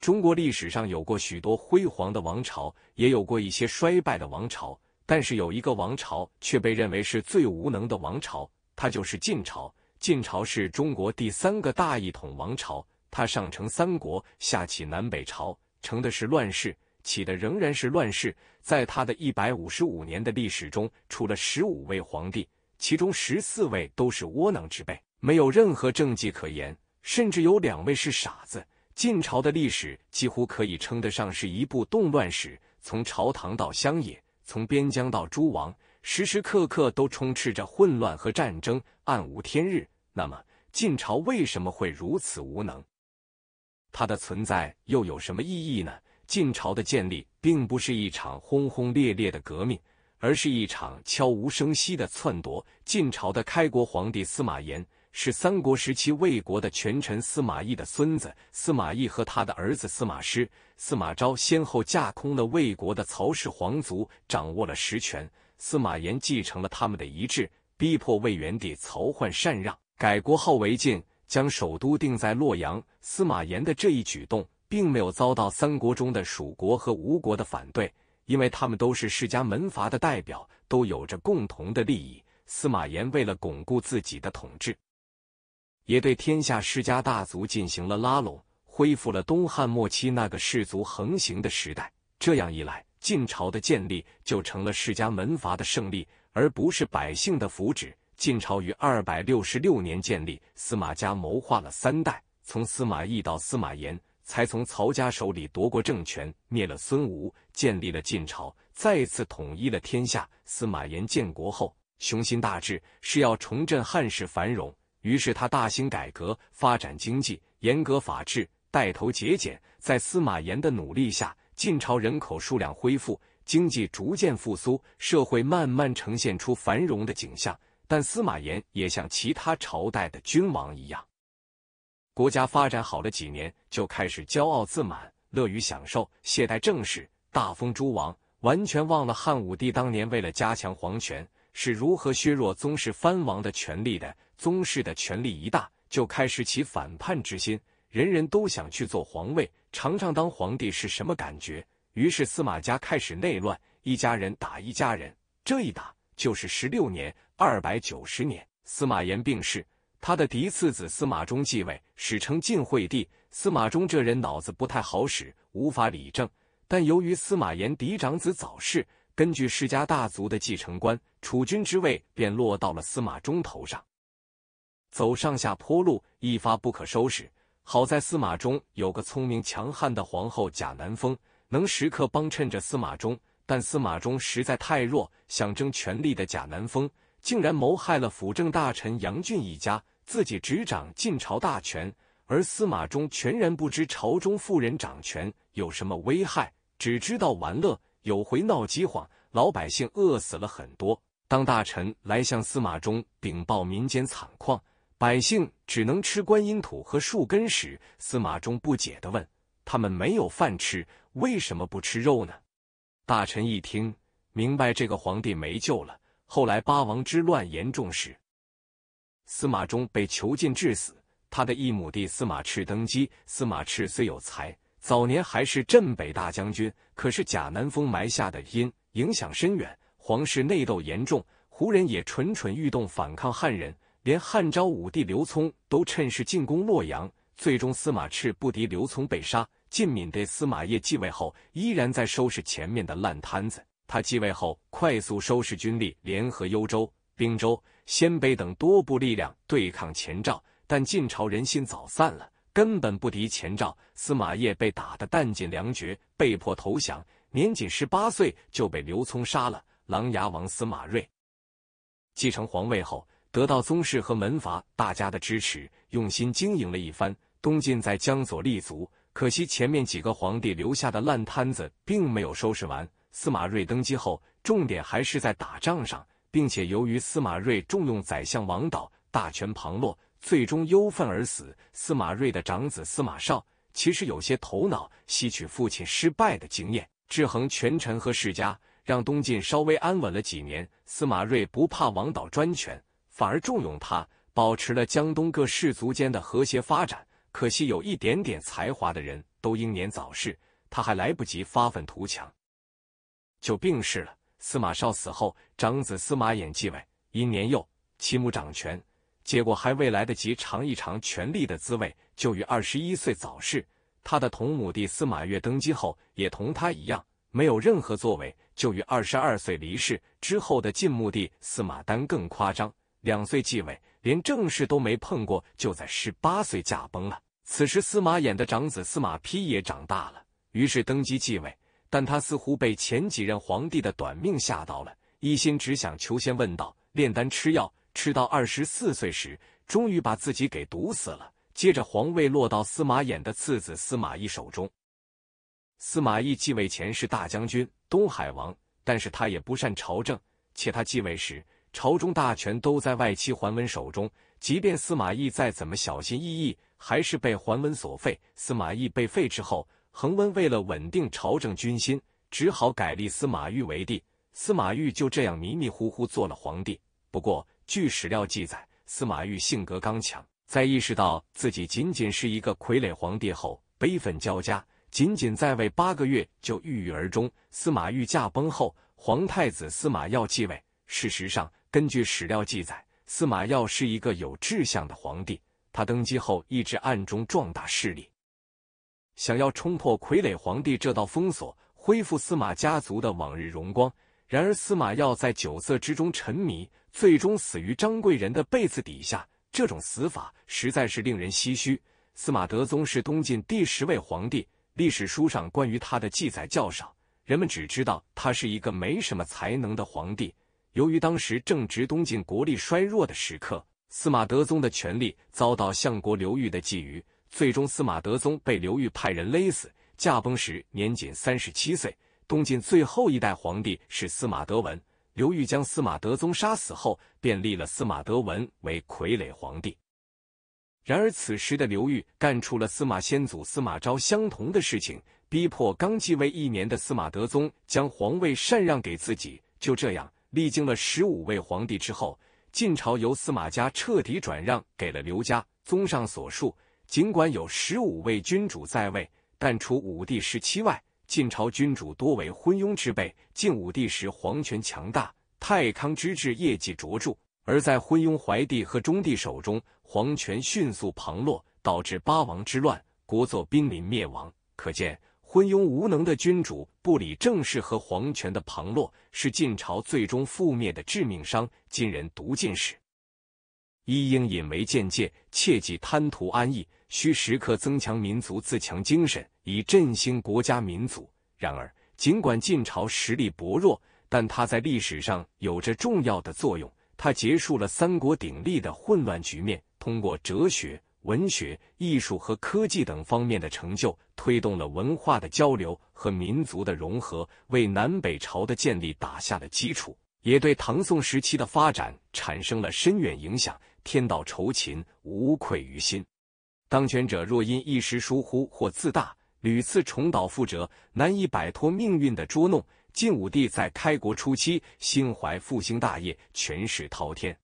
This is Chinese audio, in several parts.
中国历史上有过许多辉煌的王朝，也有过一些衰败的王朝，但是有一个王朝却被认为是最无能的王朝，它就是晋朝。晋朝是中国第三个大一统王朝，它上承三国，下启南北朝，成的是乱世，起的仍然是乱世。在它的一百五十五年的历史中，除了十五位皇帝，其中十四位都是窝囊之辈，没有任何政绩可言，甚至有两位是傻子。晋朝的历史几乎可以称得上是一部动乱史，从朝堂到乡野，从边疆到诸王，时时刻刻都充斥着混乱和战争，暗无天日。那么，晋朝为什么会如此无能？它的存在又有什么意义呢？晋朝的建立并不是一场轰轰烈烈的革命，而是一场悄无声息的篡夺。晋朝的开国皇帝司马炎。是三国时期魏国的权臣司马懿的孙子。司马懿和他的儿子司马师、司马昭先后架空了魏国的曹氏皇族，掌握了实权。司马炎继承了他们的遗志，逼迫魏元帝曹奂禅让，改国号为晋，将首都定在洛阳。司马炎的这一举动并没有遭到三国中的蜀国和吴国的反对，因为他们都是世家门阀的代表，都有着共同的利益。司马炎为了巩固自己的统治。也对天下世家大族进行了拉拢，恢复了东汉末期那个氏族横行的时代。这样一来，晋朝的建立就成了世家门阀的胜利，而不是百姓的福祉。晋朝于二百六十六年建立，司马家谋划了三代，从司马懿到司马炎，才从曹家手里夺过政权，灭了孙吴，建立了晋朝，再次统一了天下。司马炎建国后，雄心大志是要重振汉室繁荣。于是他大兴改革，发展经济，严格法治，带头节俭。在司马炎的努力下，晋朝人口数量恢复，经济逐渐复苏，社会慢慢呈现出繁荣的景象。但司马炎也像其他朝代的君王一样，国家发展好了几年，就开始骄傲自满，乐于享受，懈怠政事，大封诸王，完全忘了汉武帝当年为了加强皇权是如何削弱宗室藩王的权力的。宗室的权力一大，就开始起反叛之心，人人都想去做皇位，尝尝当皇帝是什么感觉。于是司马家开始内乱，一家人打一家人，这一打就是十六年，二百九十年。司马炎病逝，他的嫡次子司马衷继位，史称晋惠帝。司马衷这人脑子不太好使，无法理政。但由于司马炎嫡长子早逝，根据世家大族的继承官，储君之位便落到了司马衷头上。走上下坡路，一发不可收拾。好在司马衷有个聪明强悍的皇后贾南风，能时刻帮衬着司马衷。但司马衷实在太弱，想争权力的贾南风竟然谋害了辅政大臣杨俊一家，自己执掌晋朝大权。而司马衷全然不知朝中妇人掌权有什么危害，只知道玩乐。有回闹饥荒，老百姓饿死了很多。当大臣来向司马衷禀报民间惨况。百姓只能吃观音土和树根时，司马衷不解的问：“他们没有饭吃，为什么不吃肉呢？”大臣一听，明白这个皇帝没救了。后来八王之乱严重时，司马衷被囚禁致死。他的一母弟司马炽登基。司马炽虽有才，早年还是镇北大将军，可是贾南风埋下的因影响深远，皇室内斗严重，胡人也蠢蠢欲动，反抗汉人。连汉昭武帝刘聪都趁势进攻洛阳，最终司马炽不敌刘聪被杀。晋敏帝司马邺继位后，依然在收拾前面的烂摊子。他继位后，快速收拾军力，联合幽州、并州、鲜卑等多部力量对抗前赵，但晋朝人心早散了，根本不敌前赵。司马邺被打得弹尽粮绝，被迫投降，年仅十八岁就被刘聪杀了。琅琊王司马睿继承皇位后。得到宗室和门阀大家的支持，用心经营了一番，东晋在江左立足。可惜前面几个皇帝留下的烂摊子并没有收拾完。司马睿登基后，重点还是在打仗上，并且由于司马睿重用宰相王导，大权旁落，最终忧愤而死。司马睿的长子司马绍其实有些头脑，吸取父亲失败的经验，制衡权臣和世家，让东晋稍微安稳了几年。司马睿不怕王导专权。反而重用他，保持了江东各氏族间的和谐发展。可惜有一点点才华的人都英年早逝，他还来不及发愤图强，就病逝了。司马绍死后，长子司马衍继位，因年幼，其母掌权，结果还未来得及尝一尝权力的滋味，就于二十一岁早逝。他的同母弟司马越登基后，也同他一样，没有任何作为，就于二十二岁离世。之后的晋穆帝司马丹更夸张。两岁继位，连正事都没碰过，就在十八岁驾崩了。此时司马衍的长子司马丕也长大了，于是登基继位。但他似乎被前几任皇帝的短命吓到了，一心只想求仙问道、炼丹吃药，吃到二十四岁时，终于把自己给毒死了。接着皇位落到司马衍的次子司马懿手中。司马懿继位前是大将军、东海王，但是他也不善朝政，且他继位时。朝中大权都在外戚桓温手中，即便司马懿再怎么小心翼翼，还是被桓温所废。司马懿被废之后，桓温为了稳定朝政军心，只好改立司马昱为帝。司马昱就这样迷迷糊糊做了皇帝。不过，据史料记载，司马昱性格刚强，在意识到自己仅仅是一个傀儡皇帝后，悲愤交加，仅仅在位八个月就郁郁而终。司马昱驾崩后，皇太子司马曜继位。事实上，根据史料记载，司马曜是一个有志向的皇帝。他登基后一直暗中壮大势力，想要冲破傀儡皇帝这道封锁，恢复司马家族的往日荣光。然而，司马曜在酒色之中沉迷，最终死于张贵人的被子底下。这种死法实在是令人唏嘘。司马德宗是东晋第十位皇帝，历史书上关于他的记载较少，人们只知道他是一个没什么才能的皇帝。由于当时正值东晋国力衰弱的时刻，司马德宗的权力遭到相国刘裕的觊觎，最终司马德宗被刘裕派人勒死，驾崩时年仅三十七岁。东晋最后一代皇帝是司马德文，刘裕将司马德宗杀死后，便立了司马德文为傀儡皇帝。然而此时的刘裕干出了司马先祖司马昭相同的事情，逼迫刚继位一年的司马德宗将皇位禅让给自己，就这样。历经了十五位皇帝之后，晋朝由司马家彻底转让给了刘家。综上所述，尽管有十五位君主在位，但除武帝时期外，晋朝君主多为昏庸之辈。晋武帝时皇权强大，太康之治业绩卓著；而在昏庸怀帝和中帝手中，皇权迅速旁落，导致八王之乱，国祚濒临灭亡。可见。昏庸无能的君主不理政事和皇权的旁落，是晋朝最终覆灭的致命伤。今人读进士，一应引为见戒，切忌贪图安逸，需时刻增强民族自强精神，以振兴国家民族。然而，尽管晋朝实力薄弱，但他在历史上有着重要的作用。他结束了三国鼎立的混乱局面，通过哲学。文学、艺术和科技等方面的成就，推动了文化的交流和民族的融合，为南北朝的建立打下了基础，也对唐宋时期的发展产生了深远影响。天道酬勤，无愧于心。当权者若因一时疏忽或自大，屡次重蹈覆辙，难以摆脱命运的捉弄。晋武帝在开国初期，心怀复兴大业，权势滔天。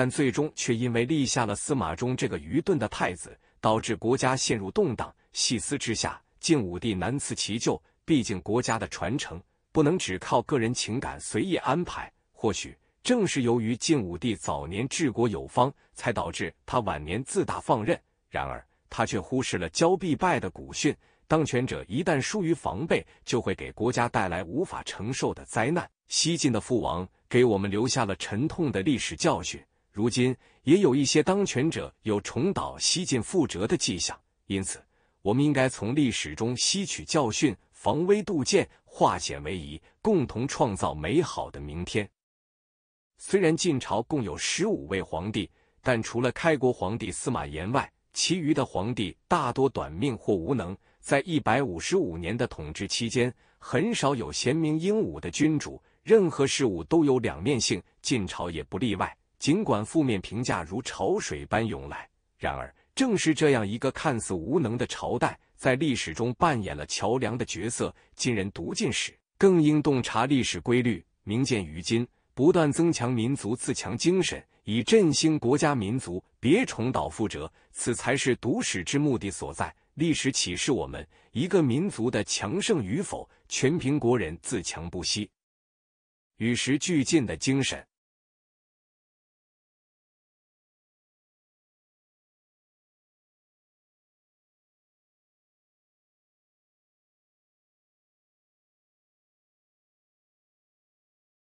但最终却因为立下了司马衷这个愚钝的太子，导致国家陷入动荡。细思之下，晋武帝难辞其咎。毕竟国家的传承不能只靠个人情感随意安排。或许正是由于晋武帝早年治国有方，才导致他晚年自大放任。然而他却忽视了骄必败的古训，当权者一旦疏于防备，就会给国家带来无法承受的灾难。西晋的父王给我们留下了沉痛的历史教训。如今也有一些当权者有重蹈西晋覆辙的迹象，因此，我们应该从历史中吸取教训，防微杜渐，化险为夷，共同创造美好的明天。虽然晋朝共有十五位皇帝，但除了开国皇帝司马炎外，其余的皇帝大多短命或无能。在一百五十五年的统治期间，很少有贤明英武的君主。任何事物都有两面性，晋朝也不例外。尽管负面评价如潮水般涌来，然而正是这样一个看似无能的朝代，在历史中扮演了桥梁的角色。今人读进史，更应洞察历史规律，明鉴于今，不断增强民族自强精神，以振兴国家民族，别重蹈覆辙。此才是读史之目的所在。历史启示我们：一个民族的强盛与否，全凭国人自强不息、与时俱进的精神。